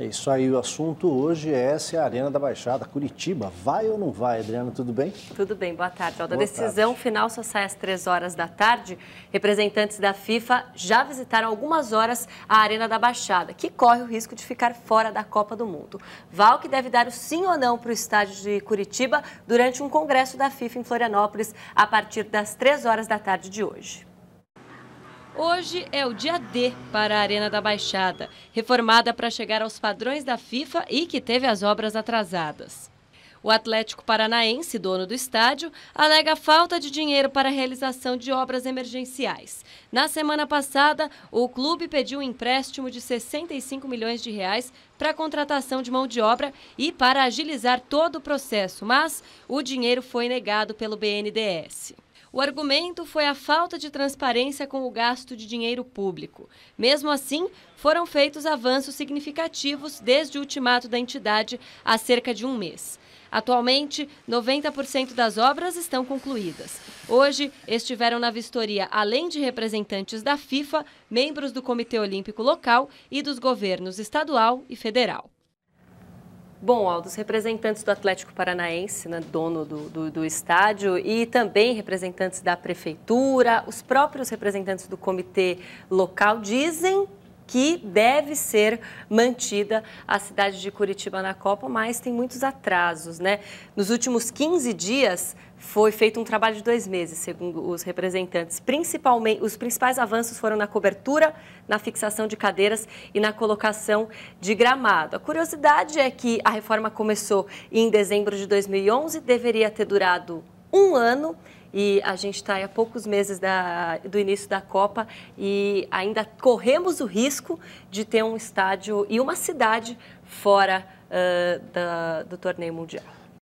É isso aí, o assunto hoje é se a Arena da Baixada, Curitiba, vai ou não vai, Adriana, tudo bem? Tudo bem, boa tarde. A decisão tarde. final só sai às três horas da tarde. Representantes da FIFA já visitaram algumas horas a Arena da Baixada, que corre o risco de ficar fora da Copa do Mundo. Val que deve dar o sim ou não para o estádio de Curitiba durante um congresso da FIFA em Florianópolis a partir das três horas da tarde de hoje. Hoje é o dia D para a Arena da Baixada, reformada para chegar aos padrões da FIFA e que teve as obras atrasadas. O Atlético Paranaense, dono do estádio, alega falta de dinheiro para a realização de obras emergenciais. Na semana passada, o clube pediu um empréstimo de 65 milhões de reais para a contratação de mão de obra e para agilizar todo o processo, mas o dinheiro foi negado pelo BNDES. O argumento foi a falta de transparência com o gasto de dinheiro público. Mesmo assim, foram feitos avanços significativos desde o ultimato da entidade há cerca de um mês. Atualmente, 90% das obras estão concluídas. Hoje, estiveram na vistoria, além de representantes da FIFA, membros do Comitê Olímpico Local e dos governos estadual e federal. Bom, Aldo, os representantes do Atlético Paranaense, né, dono do, do, do, estádio, e também representantes da prefeitura, os próprios representantes do comitê local dizem que deve ser mantida a cidade de Curitiba na Copa, mas tem muitos atrasos, né? Nos últimos 15 dias foi feito um trabalho de dois meses, segundo os representantes. Principalmente, os principais avanços foram na cobertura, na fixação de cadeiras e na colocação de gramado. A curiosidade é que a reforma começou em dezembro de 2011, deveria ter durado um ano e a gente está a poucos meses da, do início da Copa e ainda corremos o risco de ter um estádio e uma cidade fora uh, da, do torneio mundial.